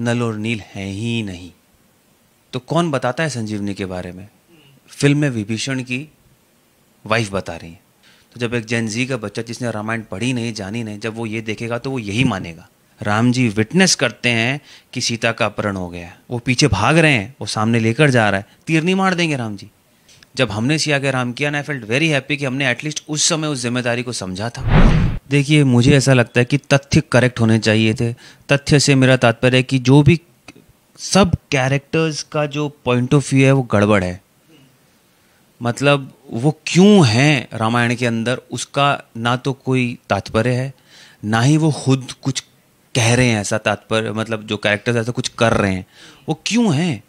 नल और नील हैं ही नहीं तो कौन बताता है संजीवनी के बारे में फिल्म में विभीषण की वाइफ बता रही है तो जब एक जी का बच्चा जिसने रामायण पढ़ी नहीं जानी नहीं जब वो ये देखेगा तो वो यही मानेगा राम जी विटनेस करते हैं कि सीता का अपहरण हो गया वो पीछे भाग रहे हैं वो सामने लेकर जा रहा है तीर नहीं मार देंगे राम जी जब हमने सिया के राम किया ना आई फेल्ट वेरी हैप्पी कि हमने एटलीस्ट उस समय उस जिम्मेदारी को समझा था देखिए मुझे ऐसा लगता है कि तथ्य करेक्ट होने चाहिए थे तथ्य से मेरा तात्पर्य है कि जो भी सब कैरेक्टर्स का जो पॉइंट ऑफ व्यू है वो गड़बड़ है मतलब वो क्यों हैं रामायण के अंदर उसका ना तो कोई तात्पर्य है ना ही वो खुद कुछ कह रहे हैं ऐसा तात्पर्य मतलब जो कैरेक्टर्स ऐसा कुछ कर रहे हैं वो क्यों हैं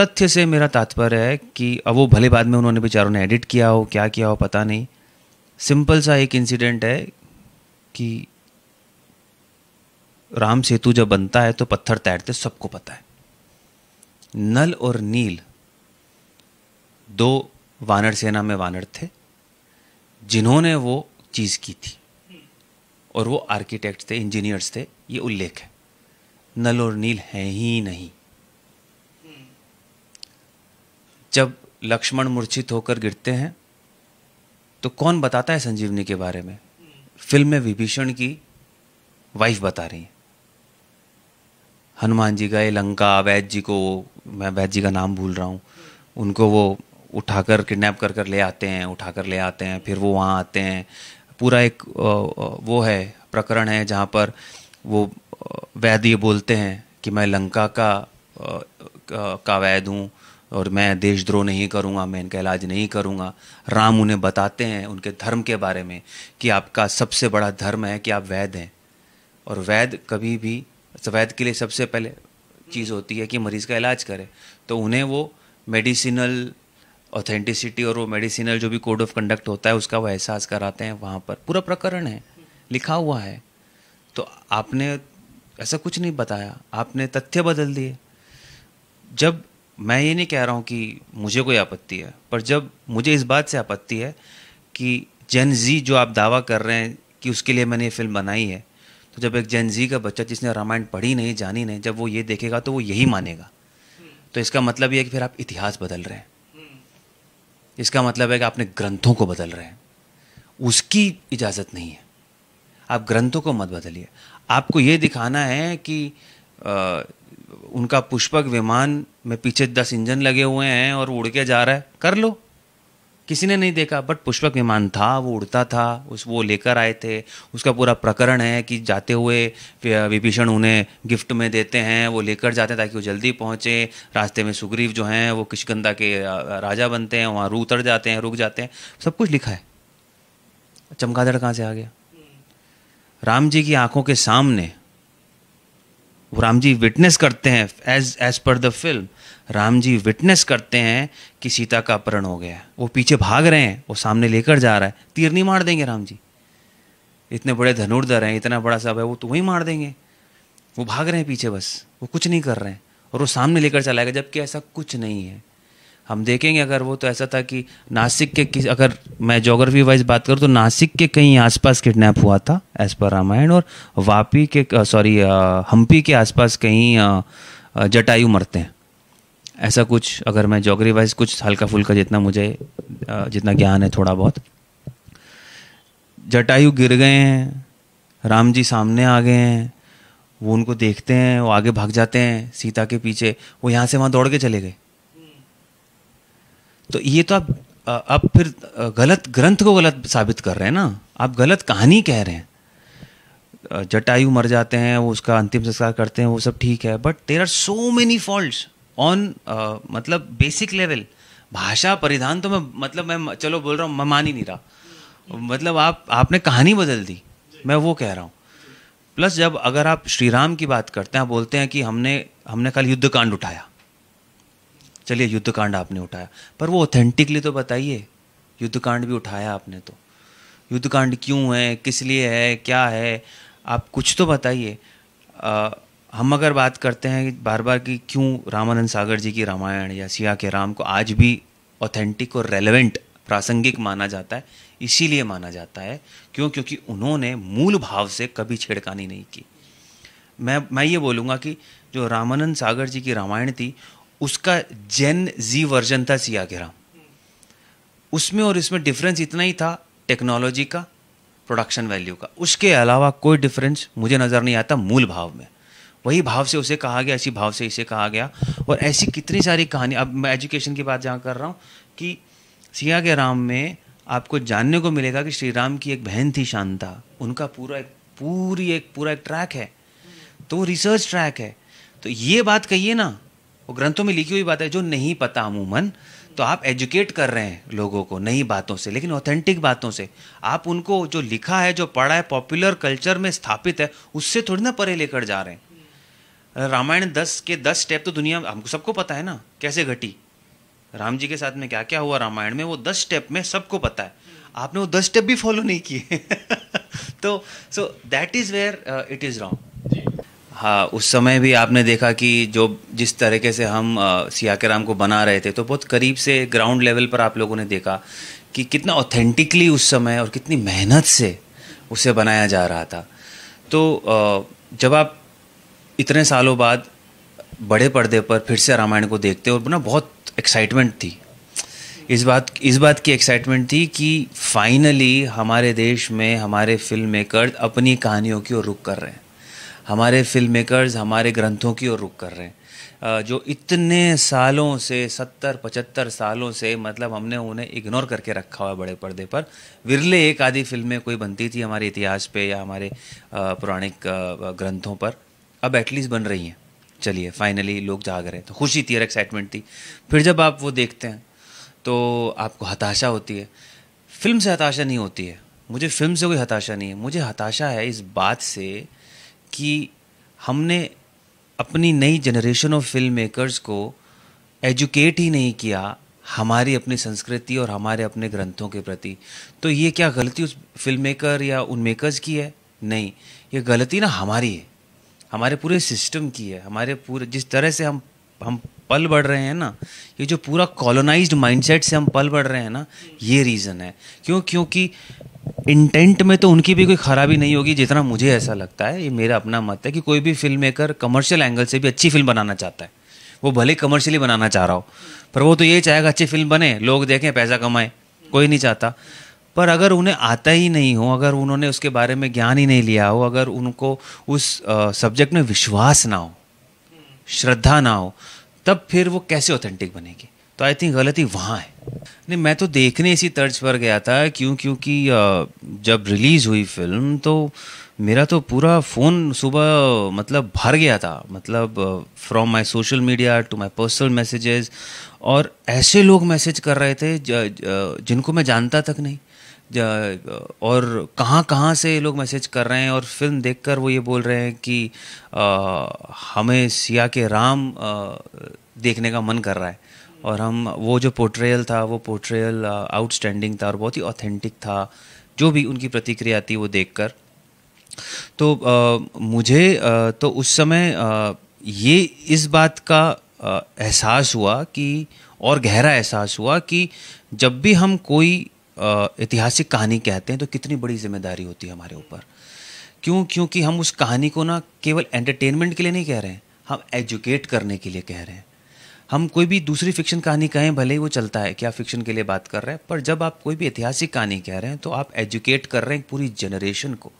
तथ्य से मेरा तात्पर्य है कि अब वो भले बाद में उन्होंने बेचारों ने एडिट किया हो क्या किया हो पता नहीं सिंपल सा एक इंसिडेंट है कि राम सेतु जब बनता है तो पत्थर तैरते सबको पता है नल और नील दो वानर सेना में वानर थे जिन्होंने वो चीज़ की थी और वो आर्किटेक्ट थे इंजीनियर्स थे ये उल्लेख है नल और नील है ही नहीं जब लक्ष्मण मूर्छित होकर गिरते हैं तो कौन बताता है संजीवनी के बारे में फिल्म में विभीषण की वाइफ बता रही है हनुमान जी गए लंका वैद जी को मैं वैद जी का नाम भूल रहा हूँ उनको वो उठाकर किडनैप कर कर ले आते हैं उठाकर ले आते हैं फिर वो वहाँ आते हैं पूरा एक वो है प्रकरण है जहाँ पर वो वैद्य ये बोलते हैं कि मैं लंका का का वैद हूँ और मैं देशद्रोह नहीं करूँगा मैं इनका इलाज नहीं करूँगा राम उन्हें बताते हैं उनके धर्म के बारे में कि आपका सबसे बड़ा धर्म है कि आप वैद हैं और वैद कभी भी अच्छा, वैद के लिए सबसे पहले चीज़ होती है कि मरीज़ का इलाज करे तो उन्हें वो मेडिसिनल ऑथेंटिसिटी और वो मेडिसिनल जो भी कोड ऑफ कंडक्ट होता है उसका वो एहसास कराते हैं वहाँ पर पूरा प्रकरण है लिखा हुआ है तो आपने ऐसा कुछ नहीं बताया आपने तथ्य बदल दिए जब मैं ये नहीं कह रहा हूँ कि मुझे कोई आपत्ति है पर जब मुझे इस बात से आपत्ति है कि जेन जी जो आप दावा कर रहे हैं कि उसके लिए मैंने ये फिल्म बनाई है तो जब एक जेन जी का बच्चा जिसने रामायण पढ़ी नहीं जानी नहीं जब वो ये देखेगा तो वो यही मानेगा तो इसका मतलब ये है कि फिर आप इतिहास बदल रहे हैं इसका मतलब है कि आपने ग्रंथों को बदल रहे हैं उसकी इजाज़त नहीं है आप ग्रंथों को मत बदलिए आपको ये दिखाना है कि उनका पुष्पक विमान में पीछे दस इंजन लगे हुए हैं और उड़ के जा रहा है कर लो किसी ने नहीं देखा बट पुष्पक विमान था वो उड़ता था उस वो लेकर आए थे उसका पूरा प्रकरण है कि जाते हुए विभीषण उन्हें गिफ्ट में देते हैं वो लेकर जाते हैं ताकि वो जल्दी पहुँचे रास्ते में सुग्रीव जो हैं वो किशकंदा के राजा बनते हैं वहाँ रू उतर जाते हैं रुक जाते हैं सब कुछ लिखा है चमकादड़ कहाँ से आ गया राम जी की आंखों के सामने राम जी विटनेस करते हैं as as per the film Ram ji witness करते हैं कि सीता का अपहरण हो गया वो पीछे भाग रहे हैं वो सामने लेकर जा रहा है तीर नहीं मार देंगे राम जी इतने बड़े धनुर्धर हैं इतना बड़ा सब है वो तो वहीं मार देंगे वो भाग रहे हैं पीछे बस वो कुछ नहीं कर रहे हैं और वो सामने लेकर चलाएगा जबकि ऐसा कुछ नहीं है हम देखेंगे अगर वो तो ऐसा था कि नासिक के किस अगर मैं जोग्राफी वाइज बात करूँ तो नासिक के कहीं आसपास किडनैप हुआ था एज पर रामायण और वापी के सॉरी हम्पी के आसपास कहीं जटायु मरते हैं ऐसा कुछ अगर मैं जोग्री वाइज कुछ हल्का फुल्का जितना मुझे जितना ज्ञान है थोड़ा बहुत जटायु गिर गए हैं राम जी सामने आ गए हैं वो उनको देखते हैं वो आगे भाग जाते हैं सीता के पीछे वो यहाँ से वहाँ दौड़ के चले गए तो ये तो आप आप फिर गलत ग्रंथ को गलत साबित कर रहे हैं ना आप गलत कहानी कह रहे हैं जटायु मर जाते हैं वो उसका अंतिम संस्कार करते हैं वो सब ठीक है but there are so many fault on मतलब बेसिक लेवल भाषा परिधान तो मैं मतलब मैं चलो बोल रहा हूँ मैं मान ही नहीं रहा मतलब आप आपने कहानी बदल दी मैं वो कह रहा हूँ प्लस जब अगर आप श्री राम की बात करते हैं बोलते हैं कि हमने हमने कल युद्ध कांड उठाया चलिए युद्धकांड आपने उठाया पर वो ऑथेंटिकली तो बताइए युद्धकांड भी उठाया आपने तो युद्धकांड क्यों है किस लिए है क्या है आप कुछ तो बताइए हम अगर बात करते हैं बार बार कि क्यों रामानंद सागर जी की रामायण या सिया के राम को आज भी ऑथेंटिक और रेलेवेंट प्रासंगिक माना जाता है इसीलिए माना जाता है क्यों क्योंकि उन्होंने मूल भाव से कभी छेड़कानी नहीं की मैं मैं ये बोलूँगा कि जो रामानंद सागर जी की रामायण थी उसका जेन जी वर्जन था सिया के राम उसमें और इसमें डिफरेंस इतना ही था टेक्नोलॉजी का प्रोडक्शन वैल्यू का उसके अलावा कोई डिफरेंस मुझे नज़र नहीं आता मूल भाव में वही भाव से उसे कहा गया इसी भाव से इसे कहा गया और ऐसी कितनी सारी कहानी अब मैं एजुकेशन की बात जहाँ कर रहा हूँ कि सिया के राम में आपको जानने को मिलेगा कि श्री राम की एक बहन थी शांता उनका पूरा एक पूरी एक पूरा एक ट्रैक है तो रिसर्च ट्रैक है तो ये बात कहिए ना वो ग्रंथों में लिखी हुई बात है जो नहीं पता अमूमन तो आप एजुकेट कर रहे हैं लोगों को नई बातों से लेकिन ऑथेंटिक बातों से आप उनको जो लिखा है जो पढ़ा है पॉपुलर कल्चर में स्थापित है उससे थोड़ी ना परे लेकर जा रहे हैं रामायण दस के दस स्टेप तो दुनिया हमको सबको पता है ना कैसे घटी राम जी के साथ में क्या क्या हुआ रामायण में वो दस स्टेप में सबको पता है आपने वो दस स्टेप भी फॉलो नहीं किए तो so that is where it is wrong हाँ उस समय भी आपने देखा कि जो जिस तरीके से हम सिया के राम को बना रहे थे तो बहुत करीब से ग्राउंड लेवल पर आप लोगों ने देखा कि कितना ऑथेंटिकली उस समय और कितनी मेहनत से उसे बनाया जा रहा था तो जब आप इतने सालों बाद बड़े पर्दे पर फिर से रामायण को देखते और ना बहुत एक्साइटमेंट थी इस बात इस बात की एक्साइटमेंट थी कि फाइनली हमारे देश में हमारे फिल्म मेकर अपनी कहानियों की ओर रुख कर रहे हैं हमारे फिल्म मेकर्स हमारे ग्रंथों की ओर रुख कर रहे हैं जो इतने सालों से सत्तर पचहत्तर सालों से मतलब हमने उन्हें इग्नोर करके रखा हुआ बड़े पर्दे पर विरले एक आधी फिल्में कोई बनती थी हमारे इतिहास पे या हमारे पौराणिक ग्रंथों पर अब एटलीस्ट बन रही हैं चलिए फाइनली लोग जाग रहे हैं तो खुशी थी और एक्साइटमेंट थी फिर जब आप वो देखते हैं तो आपको हताशा होती है फिल्म से हताशा नहीं होती है मुझे फिल्म से कोई हताशा नहीं है मुझे हताशा है इस बात से कि हमने अपनी नई जनरेशन ऑफ फिल्म मेकर्स को एजुकेट ही नहीं किया हमारी अपनी संस्कृति और हमारे अपने ग्रंथों के प्रति तो ये क्या गलती उस फिल्म मेकर या उन मेकर्स की है नहीं ये गलती ना हमारी है हमारे पूरे सिस्टम की है हमारे पूरे जिस तरह से हम हम पल बढ़ रहे हैं ना ये जो पूरा कॉलोनाइज्ड माइंडसेट से हम पल बढ़ रहे हैं ना ये रीज़न है क्यों क्योंकि इंटेंट में तो उनकी भी कोई खराबी नहीं होगी जितना मुझे ऐसा लगता है ये मेरा अपना मत है कि कोई भी फिल्म मेकर कमर्शियल एंगल से भी अच्छी फिल्म बनाना चाहता है वो भले कमर्शियली बनाना चाह रहा हो पर वो तो ये चाहेगा अच्छी फिल्म बने लोग देखें पैसा कमाएं कोई नहीं चाहता पर अगर उन्हें आता ही नहीं हो अगर उन्होंने उसके बारे में ज्ञान ही नहीं लिया हो अगर उनको उस सब्जेक्ट में विश्वास ना हो श्रद्धा ना हो तब फिर वो कैसे ऑथेंटिक बनेगी तो आई थिंक गलती वहाँ है नहीं मैं तो देखने इसी तर्ज पर गया था क्यों क्योंकि जब रिलीज़ हुई फिल्म तो मेरा तो पूरा फ़ोन सुबह मतलब भर गया था मतलब from my social media to my personal messages और ऐसे लोग मैसेज कर रहे थे जिनको मैं जानता तक नहीं और कहाँ कहाँ से लोग मैसेज कर रहे हैं और फिल्म देखकर वो ये बोल रहे हैं कि आ, हमें सिया के राम आ, देखने का मन कर रहा है और हम वो जो पोर्ट्रेयल था वो पोर्ट्रेयल आउटस्टैंडिंग uh, था और बहुत ही ऑथेंटिक था जो भी उनकी प्रतिक्रिया थी वो देखकर तो आ, uh, मुझे आ, uh, तो उस समय आ, ये इस बात का एहसास हुआ कि और गहरा एहसास हुआ कि जब भी हम कोई ऐतिहासिक कहानी कहते हैं तो कितनी बड़ी जिम्मेदारी होती है हमारे ऊपर क्यों क्योंकि हम उस कहानी को ना केवल एंटरटेनमेंट के लिए नहीं कह रहे हैं हम एजुकेट करने के लिए कह रहे हैं हम कोई भी दूसरी फिक्शन कहानी कहें भले ही वो चलता है कि आप फिक्शन के लिए बात कर रहे हैं पर जब आप कोई भी ऐतिहासिक कहानी कह रहे हैं तो आप एजुकेट कर रहे हैं पूरी जनरेशन को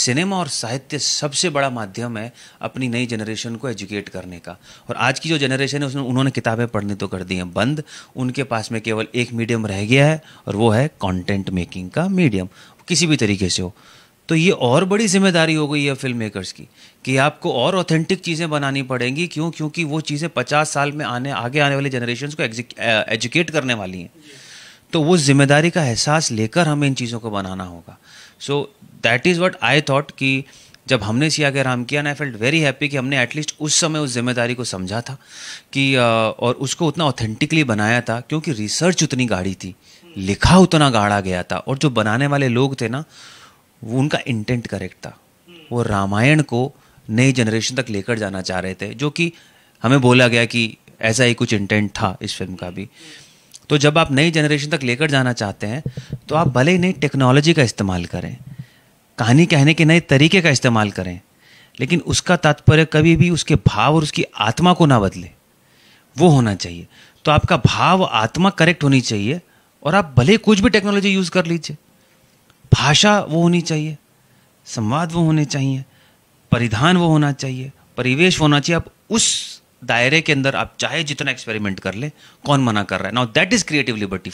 सिनेमा और साहित्य सबसे बड़ा माध्यम है अपनी नई जनरेशन को एजुकेट करने का और आज की जो जनरेशन है उसमें उन्होंने किताबें पढ़नी तो कर दी हैं बंद उनके पास में केवल एक मीडियम रह गया है और वो है कॉन्टेंट मेकिंग का मीडियम किसी भी तरीके से हो तो ये और बड़ी जिम्मेदारी हो गई है फिल्म मेकर्स की कि आपको और ऑथेंटिक चीज़ें बनानी पड़ेंगी क्यों क्योंकि वो चीज़ें पचास साल में आने आगे आने वाले जनरेशन को एजुकेट करने वाली हैं तो वो जिम्मेदारी का एहसास लेकर हमें इन चीज़ों को बनाना होगा so that is what I thought कि जब हमने सिया के राम किया आई फेल्ट वेरी हैप्पी कि हमने एटलीस्ट उस समय उस जिम्मेदारी को समझा था कि और उसको उतना ऑथेंटिकली बनाया था क्योंकि रिसर्च उतनी गाढ़ी थी लिखा उतना गाढ़ा गया था और जो बनाने वाले लोग थे ना वो उनका इंटेंट करेक्ट था वो रामायण को नई जनरेशन तक लेकर जाना चाह रहे थे जो कि हमें बोला गया कि ऐसा ही कुछ इंटेंट था इस फिल्म का भी तो जब आप नई जनरेशन तक लेकर जाना चाहते हैं तो आप भले ही नई टेक्नोलॉजी का इस्तेमाल करें कहानी कहने के नए तरीके का इस्तेमाल करें लेकिन उसका तात्पर्य कभी भी उसके भाव और उसकी आत्मा को ना बदले वो होना चाहिए तो आपका भाव आत्मा करेक्ट होनी चाहिए और आप भले कुछ भी टेक्नोलॉजी यूज़ कर लीजिए भाषा वो होनी चाहिए संवाद वो होने चाहिए परिधान वो होना चाहिए परिवेश होना चाहिए आप उस दायरे के अंदर आप चाहे जितना एक्सपेरिमेंट कर ले कौन मना कर रहा है now that is creative liberty